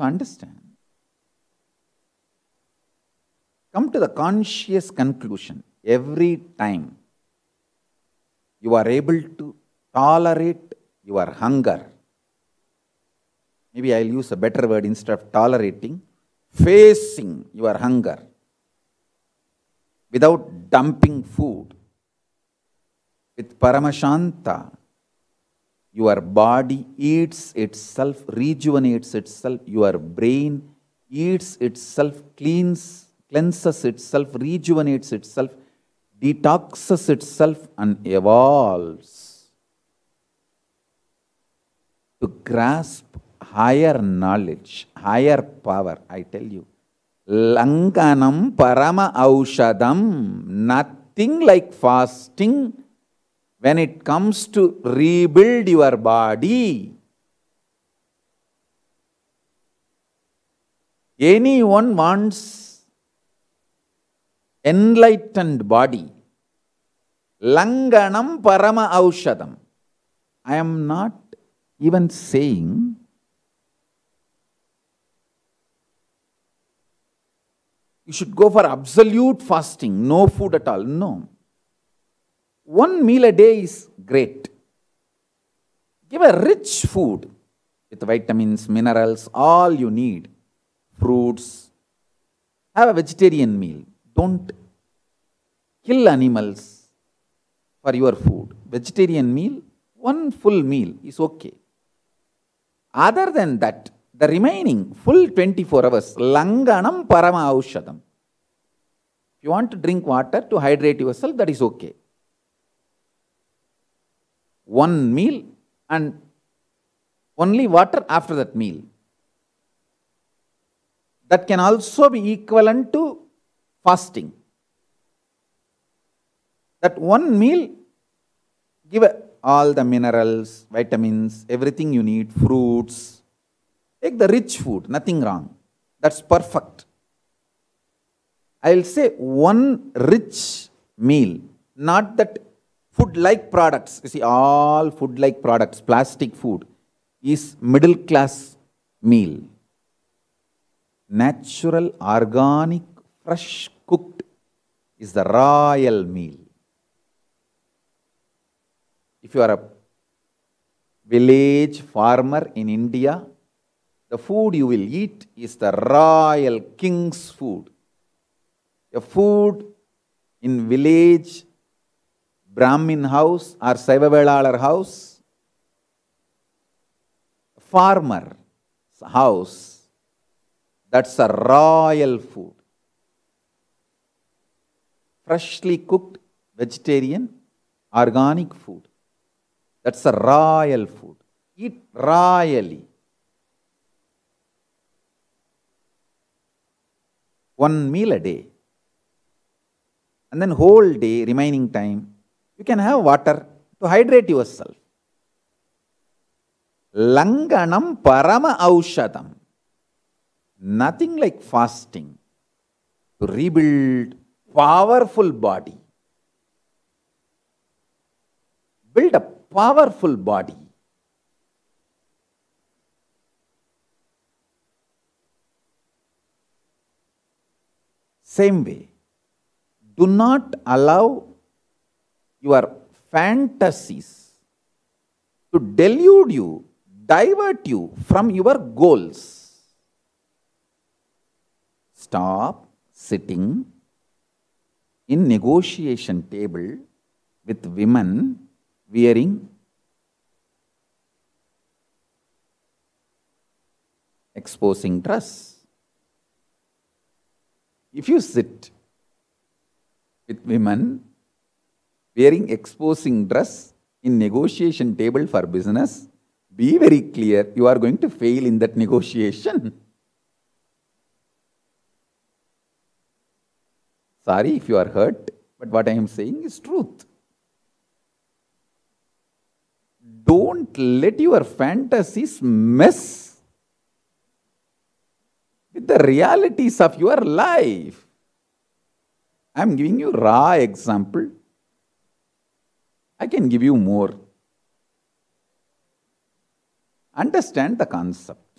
So understand. Come to the conscious conclusion every time you are able to tolerate your hunger. Maybe I'll use a better word instead of tolerating, facing your hunger without dumping food with Paramashanta your body eats itself, rejuvenates itself, your brain eats itself, cleans, cleanses itself, rejuvenates itself, detoxes itself and evolves to grasp higher knowledge, higher power, I tell you. langanam parama aushadam, nothing like fasting when it comes to rebuild your body, anyone wants enlightened body. Langanam parama aushadam. I am not even saying you should go for absolute fasting, no food at all. No one meal a day is great. Give a rich food with vitamins, minerals, all you need, fruits. Have a vegetarian meal. Don't kill animals for your food. Vegetarian meal, one full meal is okay. Other than that, the remaining full 24 hours, langanam parama aushadam. If you want to drink water to hydrate yourself, that is okay one meal and only water after that meal. That can also be equivalent to fasting. That one meal give all the minerals, vitamins, everything you need, fruits. Take the rich food, nothing wrong. That's perfect. I will say one rich meal, not that food like products you see all food like products plastic food is middle class meal natural organic fresh cooked is the royal meal if you are a village farmer in india the food you will eat is the royal king's food a food in village Brahmin house or Saivavelalar house, farmer house, that's a royal food. Freshly cooked vegetarian, organic food. That's a royal food. Eat royally. One meal a day. And then whole day, remaining time, you can have water to hydrate yourself. Langanam parama aushadam. Nothing like fasting to rebuild powerful body. Build a powerful body. Same way, do not allow your fantasies to delude you, divert you from your goals. Stop sitting in negotiation table with women wearing exposing dress. If you sit with women wearing exposing dress in negotiation table for business, be very clear, you are going to fail in that negotiation. Sorry if you are hurt, but what I am saying is truth. Don't let your fantasies mess with the realities of your life. I am giving you raw example I can give you more. Understand the concept.